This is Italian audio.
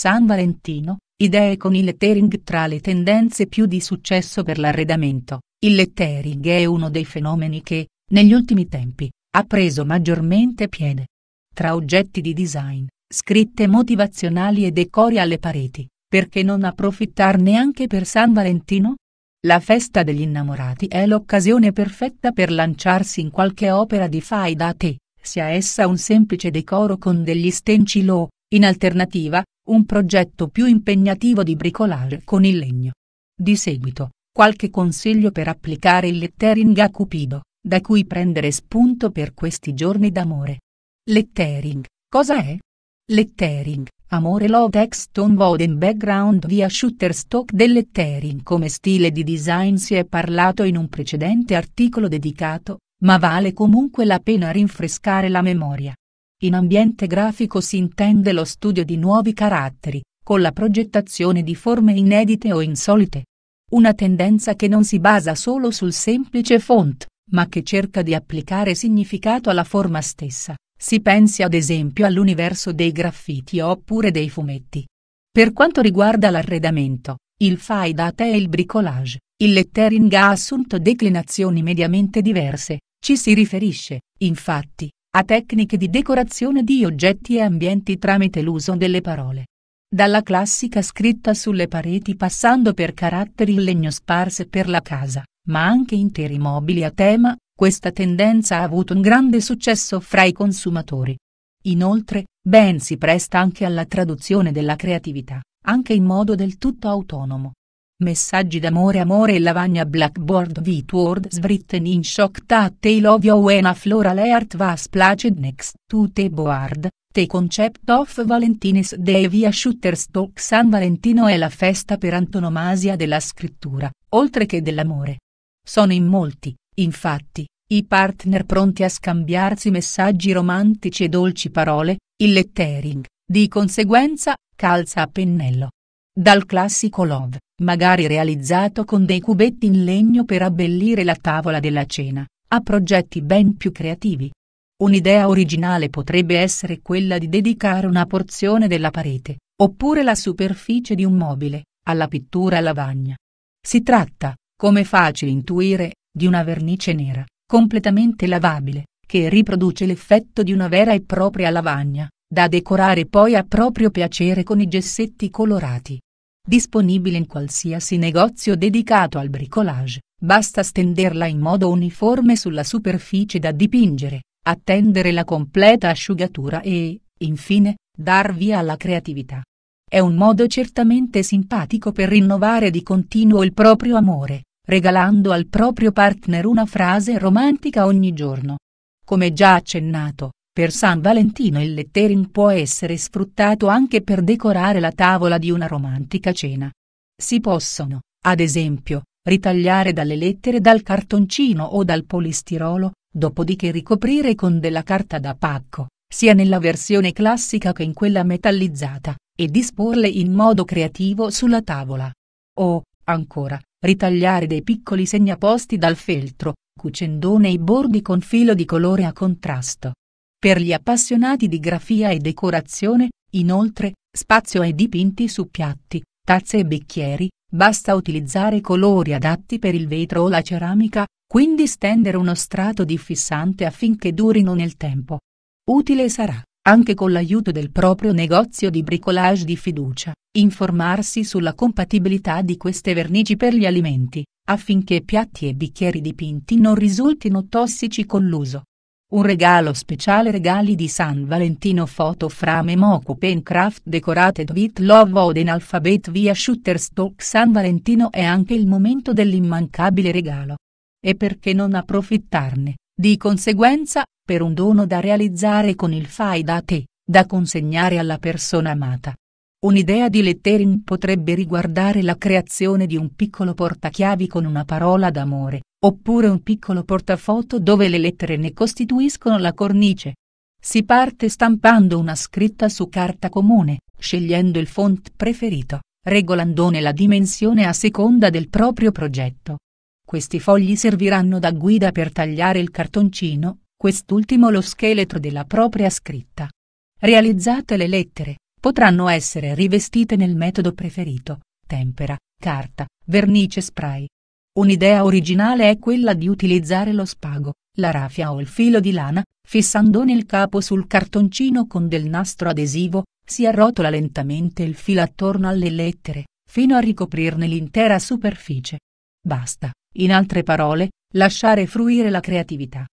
San Valentino, idee con il lettering tra le tendenze più di successo per l'arredamento. Il lettering è uno dei fenomeni che, negli ultimi tempi, ha preso maggiormente piede. Tra oggetti di design, scritte motivazionali e decori alle pareti, perché non approfittarne anche per San Valentino? La festa degli innamorati è l'occasione perfetta per lanciarsi in qualche opera di fai da te, sia essa un semplice decoro con degli stencil o, in alternativa, un progetto più impegnativo di bricolage con il legno. Di seguito, qualche consiglio per applicare il lettering a Cupido, da cui prendere spunto per questi giorni d'amore. Lettering, cosa è? Lettering, amore love text on modern background via Shutterstock del lettering come stile di design si è parlato in un precedente articolo dedicato, ma vale comunque la pena rinfrescare la memoria. In ambiente grafico si intende lo studio di nuovi caratteri, con la progettazione di forme inedite o insolite. Una tendenza che non si basa solo sul semplice font, ma che cerca di applicare significato alla forma stessa. Si pensi ad esempio all'universo dei graffiti oppure dei fumetti. Per quanto riguarda l'arredamento, il fai da te e il bricolage, il lettering ha assunto declinazioni mediamente diverse, ci si riferisce, infatti, a tecniche di decorazione di oggetti e ambienti tramite l'uso delle parole. Dalla classica scritta sulle pareti passando per caratteri in legno sparse per la casa, ma anche interi mobili a tema, questa tendenza ha avuto un grande successo fra i consumatori. Inoltre, ben si presta anche alla traduzione della creatività, anche in modo del tutto autonomo. Messaggi d'amore amore e lavagna blackboard Vitword written in shock that I love you when a floral art was placed next to the board, the concept of Valentine's Day via Shutterstock San Valentino è la festa per antonomasia della scrittura, oltre che dell'amore. Sono in molti, infatti, i partner pronti a scambiarsi messaggi romantici e dolci parole, il lettering, di conseguenza, calza a pennello. Dal classico love, magari realizzato con dei cubetti in legno per abbellire la tavola della cena, a progetti ben più creativi. Un'idea originale potrebbe essere quella di dedicare una porzione della parete, oppure la superficie di un mobile, alla pittura a lavagna. Si tratta, come facile intuire, di una vernice nera, completamente lavabile, che riproduce l'effetto di una vera e propria lavagna, da decorare poi a proprio piacere con i gessetti colorati. Disponibile in qualsiasi negozio dedicato al bricolage, basta stenderla in modo uniforme sulla superficie da dipingere, attendere la completa asciugatura e, infine, dar via alla creatività. È un modo certamente simpatico per rinnovare di continuo il proprio amore, regalando al proprio partner una frase romantica ogni giorno. Come già accennato, per San Valentino il lettering può essere sfruttato anche per decorare la tavola di una romantica cena. Si possono, ad esempio, ritagliare dalle lettere dal cartoncino o dal polistirolo, dopodiché ricoprire con della carta da pacco, sia nella versione classica che in quella metallizzata, e disporle in modo creativo sulla tavola. O, ancora, ritagliare dei piccoli segnaposti dal feltro, cucendone i bordi con filo di colore a contrasto. Per gli appassionati di grafia e decorazione, inoltre, spazio ai dipinti su piatti, tazze e bicchieri, basta utilizzare colori adatti per il vetro o la ceramica, quindi stendere uno strato di fissante affinché durino nel tempo. Utile sarà, anche con l'aiuto del proprio negozio di bricolage di fiducia, informarsi sulla compatibilità di queste vernici per gli alimenti, affinché piatti e bicchieri dipinti non risultino tossici con l'uso. Un regalo speciale Regali di San Valentino Foto frame moco pen craft decorate with love od in alphabet via Shutterstock San Valentino è anche il momento dell'immancabile regalo. E perché non approfittarne, di conseguenza, per un dono da realizzare con il fai da te, da consegnare alla persona amata. Un'idea di lettering potrebbe riguardare la creazione di un piccolo portachiavi con una parola d'amore, oppure un piccolo portafoto dove le lettere ne costituiscono la cornice. Si parte stampando una scritta su carta comune, scegliendo il font preferito, regolandone la dimensione a seconda del proprio progetto. Questi fogli serviranno da guida per tagliare il cartoncino, quest'ultimo lo scheletro della propria scritta. Realizzate le lettere, potranno essere rivestite nel metodo preferito, tempera, carta, vernice spray, Un'idea originale è quella di utilizzare lo spago, la raffia o il filo di lana, fissandone il capo sul cartoncino con del nastro adesivo, si arrotola lentamente il filo attorno alle lettere, fino a ricoprirne l'intera superficie. Basta, in altre parole, lasciare fruire la creatività.